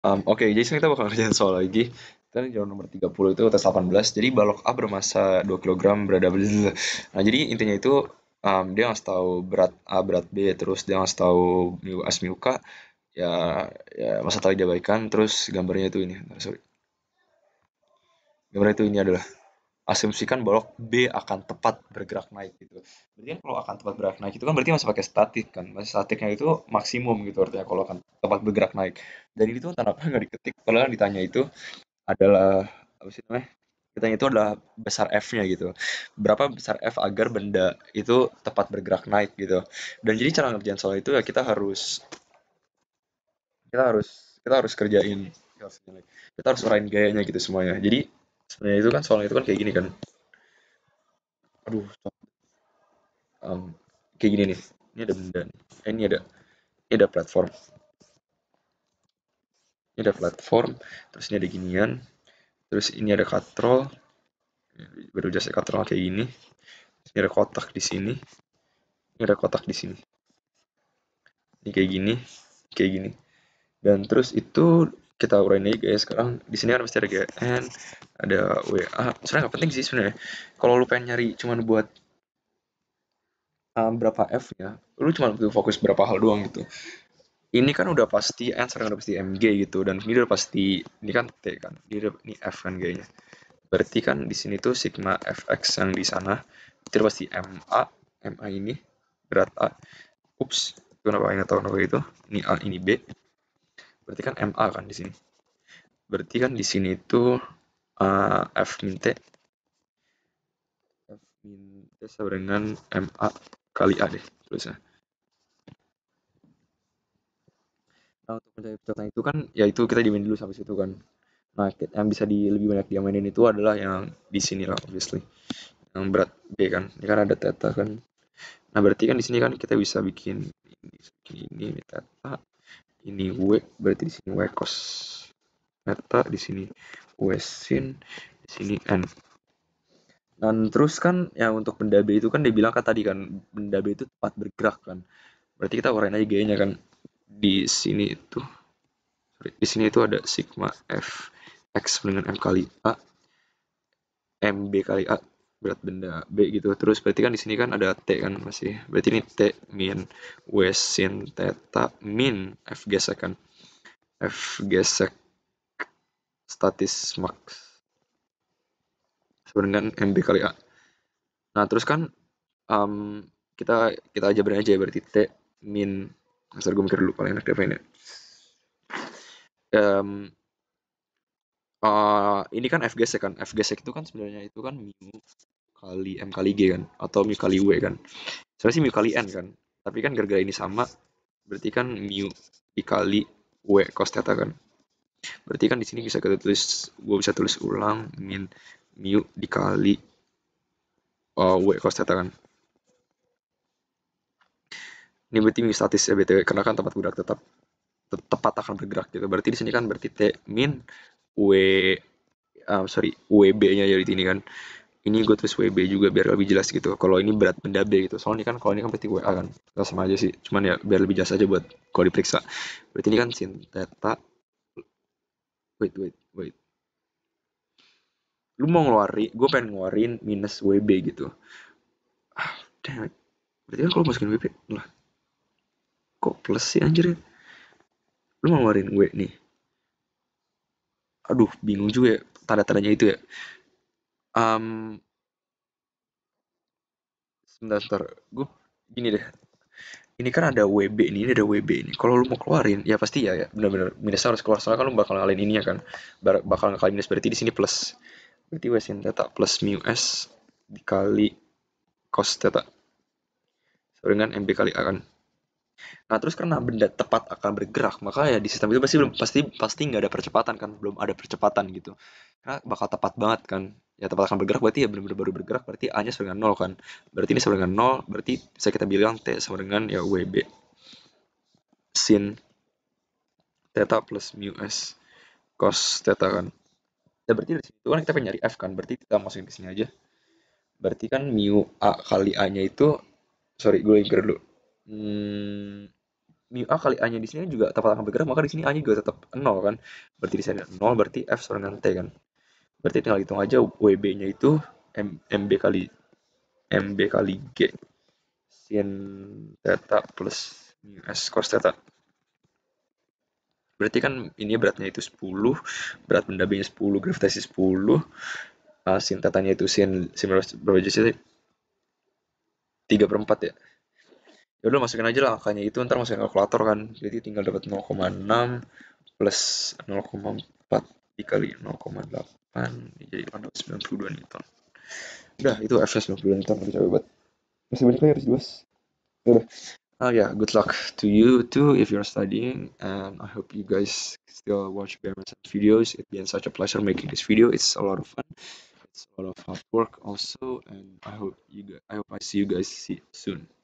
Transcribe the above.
Um, Oke, okay, jadi sekarang kita bakal kerjain soal lagi. Kita jalan nomor 30 itu tes 18. Jadi balok A bermassa 2 kg berada Nah, jadi intinya itu um, dia ngasih tahu berat A, berat B, terus dia ngasih tahu mu S, mu K. Ya, ya masa tadi dia baikkan, terus gambarnya itu ini. Sorry. Gambarnya itu ini adalah asumsikan bahwa B akan tepat bergerak naik gitu. Berarti kan kalau akan tepat bergerak naik itu kan berarti masih pakai statik kan. Masih statiknya itu maksimum gitu artinya kalau akan tepat bergerak naik. Dan ini tuh kenapa nggak diketik padahal yang ditanya itu adalah apa sih namanya? Ditanya itu adalah besar F-nya gitu. Berapa besar F agar benda itu tepat bergerak naik gitu. Dan jadi cara ngerjain soal itu ya kita harus kita harus kita harus kerjain kita harus urain gayanya gitu semuanya. Jadi sebenarnya itu kan soalnya itu kan kayak gini kan aduh um, kayak gini nih ini ada benda nih. Eh, ini ada ini ada platform ini ada platform terus ini ada ginian terus ini ada katrol baru jasa katrol kayak gini terus ini ada kotak di sini ini ada kotak di sini ini kayak gini kayak gini dan terus itu kita urai nih guys sekarang di sini kan pasti ada GN ada WA sebenarnya nggak penting sih sebenarnya kalau lu pengen nyari cuman buat um, berapa F ya lu cuma butuh fokus berapa hal doang gitu ini kan udah pasti answer udah pasti MG gitu dan ini udah pasti ini kan T kan ini, udah, ini F kan kayaknya berarti kan di sini tuh sigma fx yang di sana itu pasti MA MA ini berat A ups kenapa ini tahu kenapa itu ini A ini B berarti kan MA kan di sini berarti kan di sini tuh uh, F min T F min T sama dengan MA kali A deh tulisnya nah untuk mencari pecahan itu kan ya itu kita dimain dulu sampai situ kan nah yang bisa di lebih banyak diamainin itu adalah yang di sini lah obviously yang berat B kan ini kan ada teta kan nah berarti kan di sini kan kita bisa bikin ini ini, ini teta ini w berarti di sini w cos teta di sini question di sini n. Kan. dan terus kan ya untuk benda B itu kan dibilang kan tadi kan benda B itu tepat bergerak kan. Berarti kita warnain aja g kan. Di sini itu sorry, di sini itu ada sigma F X dengan M kali A MB kali A berat benda B gitu. Terus berarti kan di sini kan ada T kan masih. Berarti ini T min W sin theta min F gesekan, F gesek statis max sebenarnya kan MB kali A nah terus kan um, kita kita aja aja ya, berarti T min asal gue mikir dulu paling enak definnya um, uh, eh, ini kan F gesek kan F gesek itu kan sebenarnya itu kan mu kali m kali g kan atau mu kali w e kan sebenarnya sih mu kali n kan tapi kan gara-gara ini sama berarti kan mu dikali w e cos theta kan Berarti kan di sini bisa kita tulis, gue bisa tulis ulang min mu dikali uh, w cos theta kan. Ini berarti mu statis ya btw, karena kan tempat bergerak tetap tepat akan bergerak gitu. Berarti di sini kan berarti t min w uh, sorry wb-nya jadi ya ini kan. Ini gue tulis WB juga biar lebih jelas gitu. Kalau ini berat benda B gitu. Soalnya kan kalau ini kan berarti WA kan. sama aja sih. Cuman ya biar lebih jelas aja buat kalau diperiksa. Berarti ini kan sin theta wait wait wait lu mau ngeluarin gue pengen ngeluarin minus WB gitu ah damn it. berarti kan kalau masukin WB lah kok plus sih anjir lu mau ngeluarin gue nih aduh bingung juga ya tanda-tandanya itu ya um, sebentar sebentar gue gini deh ini kan ada WB ini, ini ada WB ini. Kalau lu mau keluarin, ya pasti ya, ya benar-benar minusnya harus keluar. Soalnya kan lu bakal ngalahin ini ya kan. Bar bakal ngalahin minus berarti di sini plus. Berarti W sin theta plus mu S dikali cos tetap Sama kan, MB kali A kan. Nah, terus karena benda tepat akan bergerak, maka ya di sistem itu pasti belum pasti pasti nggak ada percepatan kan, belum ada percepatan gitu. Karena bakal tepat banget kan ya tempat akan bergerak berarti ya benar-benar baru bergerak berarti A nya sama dengan 0 kan berarti ini sama dengan 0 berarti bisa kita bilang T sama dengan ya WB sin theta plus mu s cos theta kan ya berarti dari situ kan kita pengen nyari F kan berarti kita masukin ke sini aja berarti kan mu A kali A nya itu sorry gue yang dulu hmm, mu a kali a nya di sini juga tempat akan bergerak maka di sini a nya juga tetap nol kan berarti di sini nol berarti f sama dengan t kan berarti tinggal hitung aja WB-nya itu M, MB kali MB kali G sin theta plus mu S cos theta berarti kan ini beratnya itu 10 berat benda B nya 10 gravitasi 10 uh, sin tetanya itu sin, sin berapa sih 3 per 4 ya Yaudah masukin aja lah angkanya itu ntar masukin kalkulator kan jadi tinggal dapat 0,6 plus 0,4 dikali 0,8 jadi 892 newton udah itu F 92 newton udah capek banget masih banyak lagi harus dibahas udah uh, yeah good luck to you too if you're studying and I hope you guys still watch Behrman's videos it's been such a pleasure making this video it's a lot of fun it's a lot of hard work also and I hope you guys, I hope I see you guys see soon